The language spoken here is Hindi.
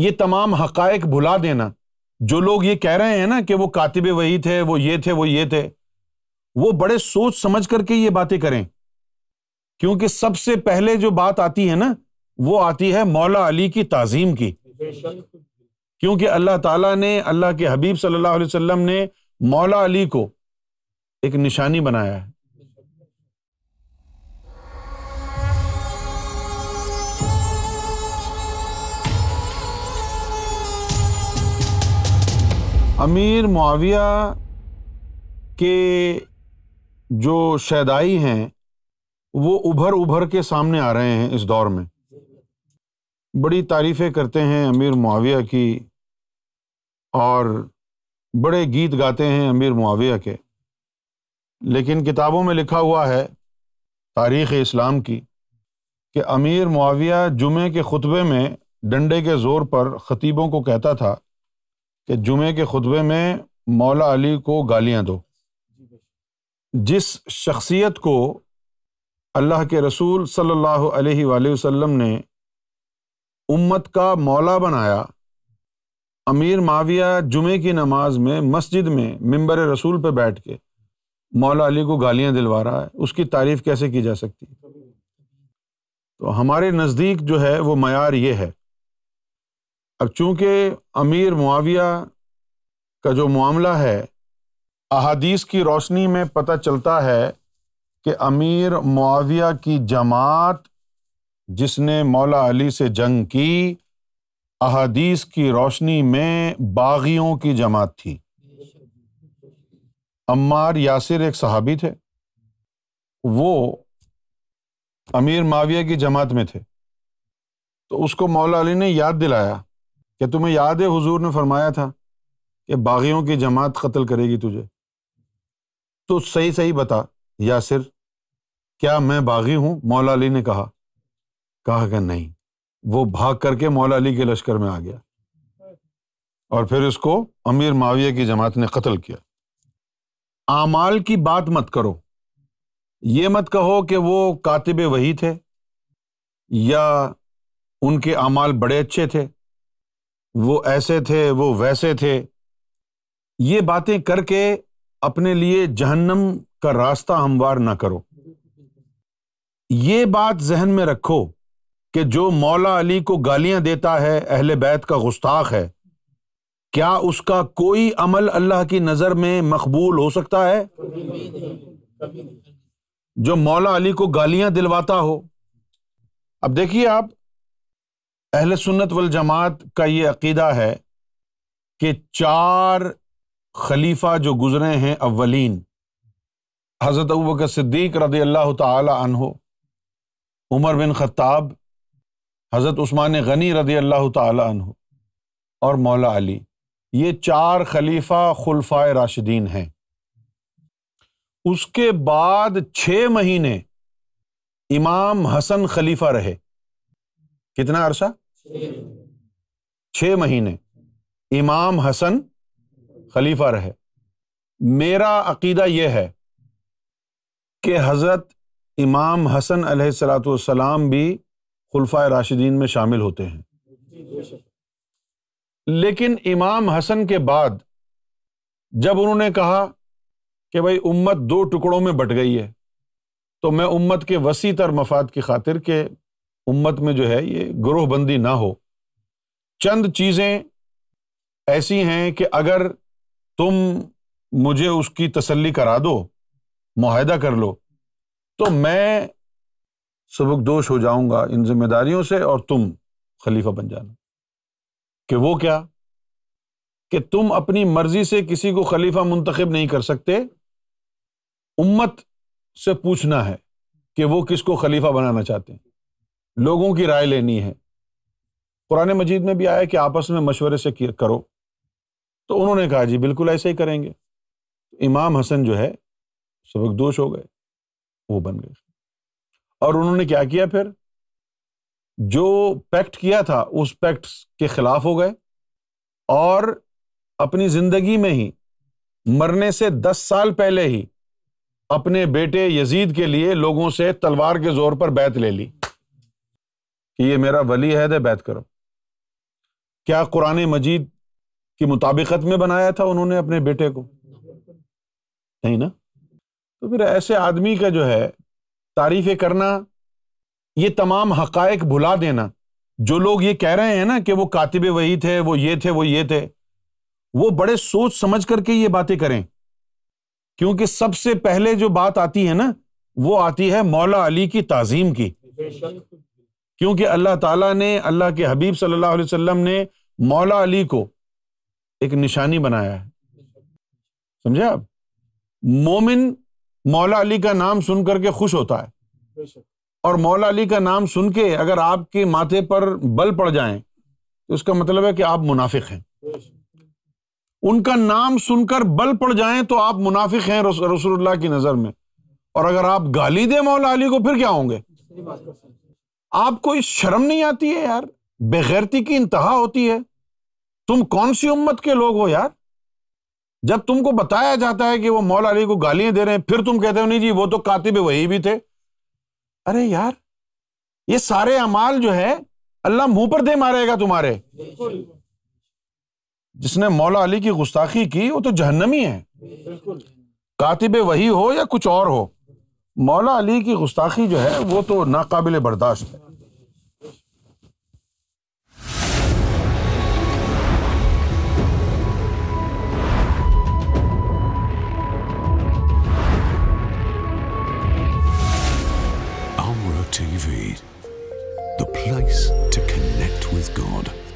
ये तमाम हकायक भुला देना जो लोग ये कह रहे हैं ना कि वो कातिब वही थे वो ये थे वो ये थे वो बड़े सोच समझ करके ये बातें करें क्योंकि सबसे पहले जो बात आती है ना वो आती है मौला अली की ताजीम की क्योंकि अल्लाह ताला ने अल्लाह के हबीब सल्लल्लाहु अलैहि वसल्लम ने मौला अली को एक निशानी बनाया है अमीर मुआविया के जो शैदाई हैं वो उभर उभर के सामने आ रहे हैं इस दौर में बड़ी तारीफ़ें करते हैं अमीर मुआविया की और बड़े गीत गाते हैं अमीर मुआविया के लेकिन किताबों में लिखा हुआ है तारीख़ इस्लाम की कि अमीर मुआविया जुमे के खुतबे में डंडे के ज़ोर पर ख़तीबों को कहता था कि जुमे के खुतबे में मौला अली को गालियाँ दो जिस शख्सियत को अल्लाह के रसूल सल्लल्लाहु अलैहि वसल्लम ने उम्मत का मौला बनाया अमीर माविया जुमे की नमाज में मस्जिद में मंबर रसूल पर बैठ के मौला अली को गालियाँ दिलवा रहा है उसकी तारीफ़ कैसे की जा सकती है तो हमारे नज़दीक जो है वो मैार ये है अब चूंकि अमीर मुआविया का जो मामला है अहादीस की रोशनी में पता चलता है कि अमीर मुआविया की जमात जिसने मौला अली से जंग की अहादीस की रोशनी में बागियों की जमात थी अम्मार यासिर एक सहाबी थे वो अमीर माविया की जमात में थे तो उसको मौला अली ने याद दिलाया क्या तुम्हें याद है हुजूर ने फरमाया था कि बागियों की जमात कत्ल करेगी तुझे तो सही सही बता यासिर क्या मैं बागी हूं मौला अली ने कहा कहा कि नहीं वो भाग करके मौला अली के लश्कर में आ गया और फिर उसको अमीर माविया की जमात ने कत्ल किया आमाल की बात मत करो ये मत कहो कि वो कातिब वही थे या उनके आमाल बड़े अच्छे थे वो ऐसे थे वो वैसे थे ये बातें करके अपने लिए जहन्नम का रास्ता हमवार ना करो ये बात जहन में रखो कि जो मौला अली को गालियां देता है अहल बैत का गुस्ताख है क्या उसका कोई अमल अल्लाह की नज़र में मकबूल हो सकता है जो मौला अली को गालियां दिलवाता हो अब देखिए आप अहल सुन्नत वल जमात का ये अकीदा है कि चार खलीफा जो गुज़रे हैं अवलिन हज़रत अबू बकर सिद्दीक रदी अल्लाह तहो उमर बिन ख़त्ताब हज़रत उस्मान गनी रदी अल्लाह तहो और मौला अली ये चार खलीफा खुलफा राशिदीन हैं उसके बाद छ महीने इमाम हसन खलीफा रहे कितना अरसा छः महीने इमाम हसन खलीफा रहे मेरा अकीदा यह है कि हज़रत इमाम हसन सलाम भी खुलफा राशिदीन में शामिल होते हैं लेकिन इमाम हसन के बाद जब उन्होंने कहा कि भाई उम्मत दो टुकड़ों में बट गई है तो मैं उम्मत के वसी तर मफाद की खातिर के उम्मत में जो है ये ग्रोह बंदी ना हो चंद चीज़ें ऐसी हैं कि अगर तुम मुझे उसकी तसल्ली करा दो माहदा कर लो तो मैं सबकदोश हो जाऊंगा इन जिम्मेदारियों से और तुम खलीफा बन जाना कि वो क्या कि तुम अपनी मर्जी से किसी को खलीफा मुंतखब नहीं कर सकते उम्मत से पूछना है कि वो किसको खलीफा बनाना चाहते हैं लोगों की राय लेनी है कुरान मजीद में भी आया कि आपस में मशवरे से करो तो उन्होंने कहा जी बिल्कुल ऐसे ही करेंगे इमाम हसन जो है सबकदोश हो गए वो बन गए और उन्होंने क्या किया फिर जो पैक्ट किया था उस पैक्ट के खिलाफ हो गए और अपनी जिंदगी में ही मरने से दस साल पहले ही अपने बेटे यजीद के लिए लोगों से तलवार के जोर पर बैत ले ली कि ये मेरा वली है दे बैत करो क्या कुरान मजीद की मुताबिकत में बनाया था उन्होंने अपने बेटे को नहीं ना तो फिर ऐसे आदमी का जो है तारीफ करना ये तमाम हकायक भुला देना जो लोग ये कह रहे हैं ना कि वो कातिब वही थे वो ये थे वो ये थे वो बड़े सोच समझ करके ये बातें करें क्योंकि सबसे पहले जो बात आती है ना वो आती है मौला अली की ताजीम की क्योंकि अल्लाह ताला ने अल्लाह के हबीब सल्लल्लाहु अलैहि वसल्लम ने मौला अली को एक निशानी बनाया है समझे आप मोमिन मौला अली का नाम सुन करके खुश होता है और मौला अली का नाम सुन के अगर आपके माथे पर बल पड़ जाए तो उसका मतलब है कि आप मुनाफिक हैं उनका नाम सुनकर बल पड़ जाए तो आप मुनाफिक हैं रसूलुल्लाह की नज़र में और अगर आप गाली दें मौला अली को फिर क्या होंगे आप कोई शर्म नहीं आती है यार बेगैरती की इंतहा होती है तुम कौन सी उम्मत के लोग हो यार जब तुमको बताया जाता है कि वो मौला अली को गालियां दे रहे हैं फिर तुम कहते हो नहीं जी वो तो कातिब वही भी थे अरे यार ये सारे अमाल जो है अल्लाह मुंह पर दे मारेगा तुम्हारे जिसने मौला अली की गुस्ताखी की वो तो जहन्नमी है कातिब वही हो या कुछ और हो मौला अली की गुस्ताखी जो है वो तो नाकबिल बर्दाश्त है TV, the place to connect with God.